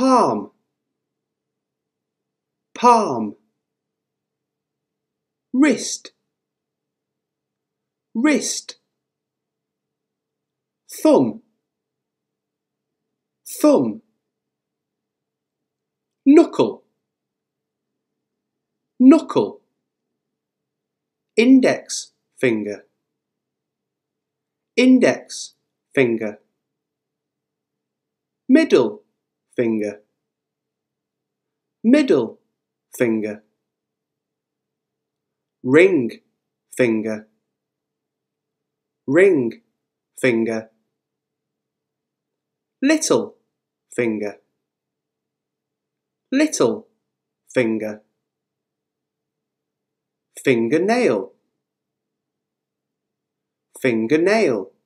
palm palm wrist wrist thumb thumb knuckle knuckle index finger index finger middle finger middle finger ring finger ring finger little finger little finger fingernail fingernail